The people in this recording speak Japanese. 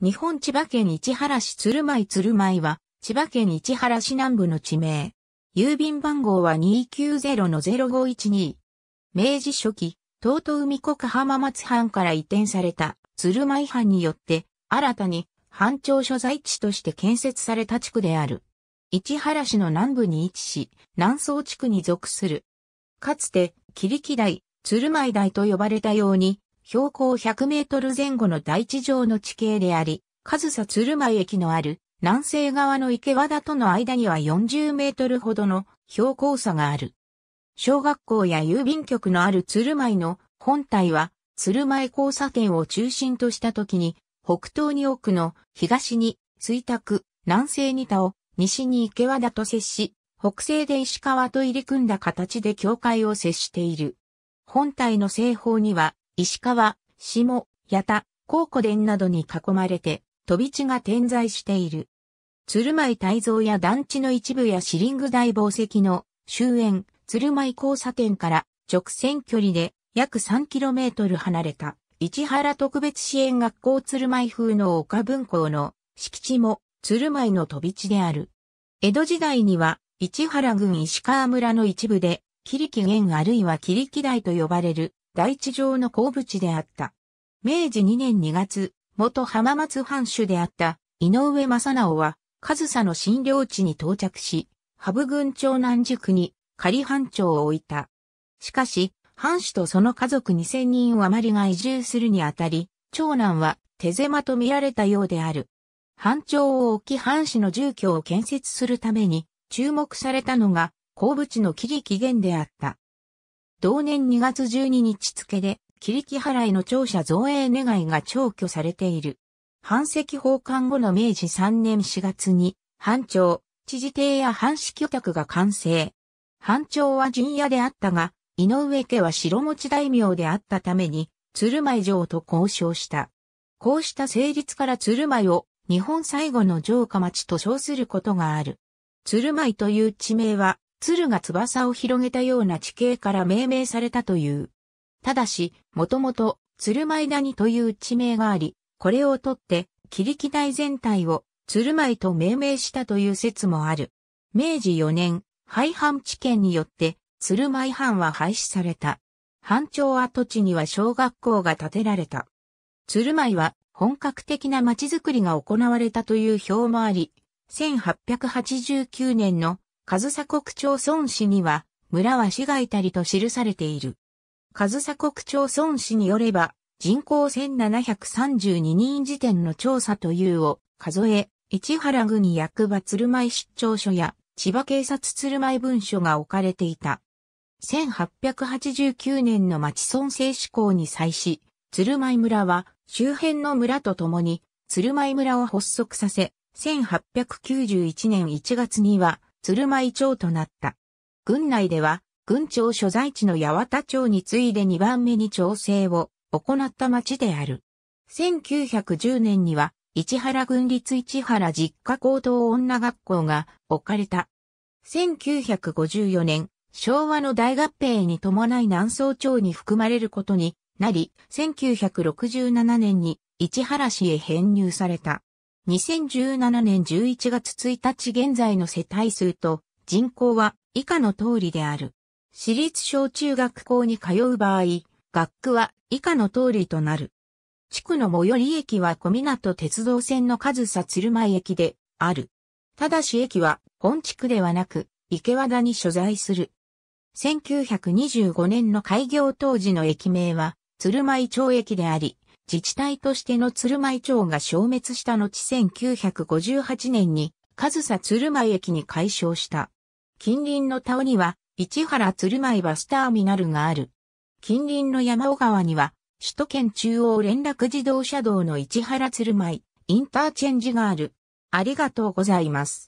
日本千葉県市原市鶴舞鶴舞は、千葉県市原市南部の地名。郵便番号は290-0512。明治初期、東都海国浜松藩から移転された鶴舞藩によって、新たに藩庁所在地として建設された地区である。市原市の南部に位置し、南総地区に属する。かつて、切木台、鶴舞台と呼ばれたように、標高100メートル前後の大地上の地形であり、上総鶴舞駅のある南西側の池和田との間には40メートルほどの標高差がある。小学校や郵便局のある鶴舞の本体は鶴舞交差点を中心とした時に北東に奥の東に水卓、南西に田を西に池和田と接し、北西で石川と入り組んだ形で境界を接している。本体の西方には石川、下、八田、高古殿などに囲まれて、飛び地が点在している。鶴舞大蔵や団地の一部やシリング大宝石の終焉、鶴舞交差点から直線距離で約 3km 離れた市原特別支援学校鶴舞風の丘文校の敷地も鶴舞の飛び地である。江戸時代には市原郡石川村の一部で、切木源あるいは切木台と呼ばれる第地上の鉱淵であった。明治2年2月、元浜松藩主であった井上正直は、上総の診療地に到着し、羽生郡長南宿に仮藩長を置いた。しかし、藩主とその家族2000人余りが移住するにあたり、長男は手狭と見られたようである。藩長を置き藩主の住居を建設するために注目されたのが、鉱淵の切り起源であった。同年2月12日付で、切り木払いの庁舎造営願いが聴挙されている。半石奉還後の明治3年4月に、藩庁、知事邸や藩式居宅が完成。藩庁は陣屋であったが、井上家は白持大名であったために、鶴舞城と交渉した。こうした成立から鶴舞を日本最後の城下町と称することがある。鶴舞という地名は鶴が翼を広げたような地形から命名されたという。ただし、もともと、鶴舞谷という地名があり、これをとって、切り木台全体を鶴舞と命名したという説もある。明治4年、廃藩地県によって、鶴舞藩は廃止された。藩庁跡地には小学校が建てられた。鶴舞は本格的な町づくりが行われたという表もあり、1889年の上総国町村市には、村は市いたりと記されている。上総国町村市によれば、人口1732人時点の調査というを数え、市原郡役場鶴舞出張所や千葉警察鶴舞文書が置かれていた。1889年の町村制施行に際し、鶴舞村は周辺の村とともに鶴舞村を発足させ、1891年1月には鶴舞町となった。郡内では、郡庁所在地の八幡町に次いで2番目に調整を行った町である。1910年には、市原郡立市原実家高等女学校が置かれた。1954年、昭和の大合併に伴い南総町に含まれることになり、1967年に市原市へ編入された。2017年11月1日現在の世帯数と人口は以下の通りである。私立小中学校に通う場合、学区は以下の通りとなる。地区の最寄り駅は小港鉄道線の上総鶴舞駅である。ただし駅は本地区ではなく池和田に所在する。1925年の開業当時の駅名は鶴舞町駅であり、自治体としての鶴舞町が消滅した後1958年に、上さ鶴舞駅に改称した。近隣の田尾には、市原鶴舞バスターミナルがある。近隣の山尾川には、首都圏中央連絡自動車道の市原鶴舞、インターチェンジがある。ありがとうございます。